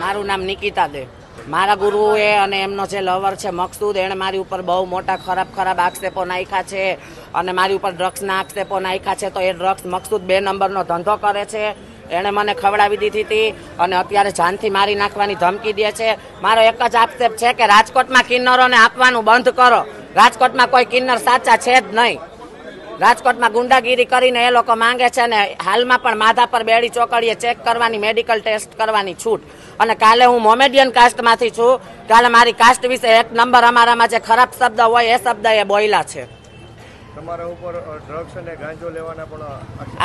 મારું નામ નિકિતા દે મારા ગુરુ એ અને એમનો જે લવર છે મકસૂદ એણે મારી ઉપર બહુ મોટા ખરાબ ખરાબ આક્ષેપો નાખ્યા છે અને મારી ઉપર ડ્રગ્સના આક્ષેપો નાખ્યા છે તો એ ડ્રગ્સ મકસૂદ બે નંબરનો ધંધો કરે છે એણે મને ખવડાવી દીધી હતી અને અત્યારે જાનથી મારી નાખવાની ધમકી દે છે મારો એક જ આક્ષેપ છે કે રાજકોટમાં કિન્નરોને આપવાનું બંધ કરો રાજકોટમાં કોઈ કિન્નર સાચા છે જ નહીં રાજકોટમાં ગુંડાગીરી કરીને એ લોકો માંગે છે ને હાલમાં પણ માધા પર બેડી ચોકડીએ ચેક કરવાની મેડિકલ ટેસ્ટ કરવાની છૂટ અને કાલે હું મોમેડિયન કાસ્ટમાંથી છું કાલે મારી કાસ્ટ વિશે એક નંબર અમારામાં જે ખરાબ શબ્દ હોય એ શબ્દ એ બોયલા છે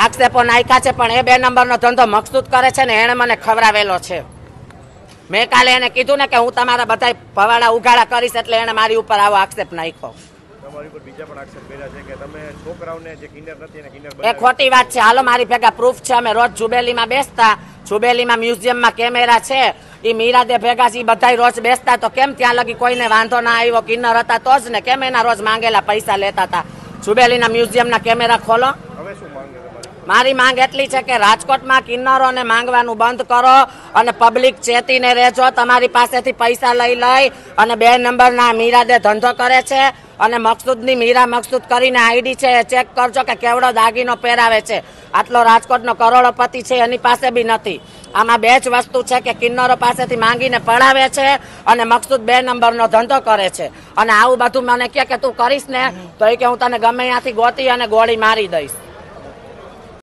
આક્ષેપો નાખ્યા છે પણ એ બે નંબરનો ધંધો મકસૂદ કરે છે ને એણે મને ખવડાવેલો છે મેં કાલે એને કીધું ને કે હું તમારા બધા ભવાડા ઉઘાડા કરીશ એટલે એણે મારી ઉપર આવો આક્ષેપ નાખ્યો એ ખોટી વાત છે હાલો મારી ભેગા પ્રૂફ છે અમે રોજ જુબેલીમાં બેસતા જુબેલીમાં મ્યુઝિયમમાં કેમેરા છે એ મીરાદે ભેગા છે બધા રોજ બેસતા તો કેમ ત્યાં લગી કોઈને વાંધો ના આવ્યો કિન્નર હતા તો જ ને કેમ એના રોજ માંગેલા પૈસા લેતા હતા જુબેલીના મ્યુઝિયમના કેમેરા ખોલો હવે શું માંગે મારી માંગ એટલી છે કે રાજકોટમાં કિન્નરોને માંગવાનું બંધ કરો અને પબ્લિક ચેતીને રહેજો તમારી પાસેથી પૈસા લઈ લઈ અને બે નંબરના મીરાદે ધંધો કરે છે અને મકસૂદની મીરા મકસૂદ કરીને આઈડી છે એ ચેક કરજો કે કેવડો દાગીનો પહેરાવે છે આટલો રાજકોટનો કરોડોપતિ છે એની પાસે બી નથી આમાં બે જ વસ્તુ છે કે કિન્નરો પાસેથી માંગીને પડાવે છે અને મકસૂદ બે નંબરનો ધંધો કરે છે અને આવું બધું મને કહે કે તું કરીશ ને તો એ કે હું તને ગમે ત્યાંથી ગોતી અને ગોળી મારી દઈશ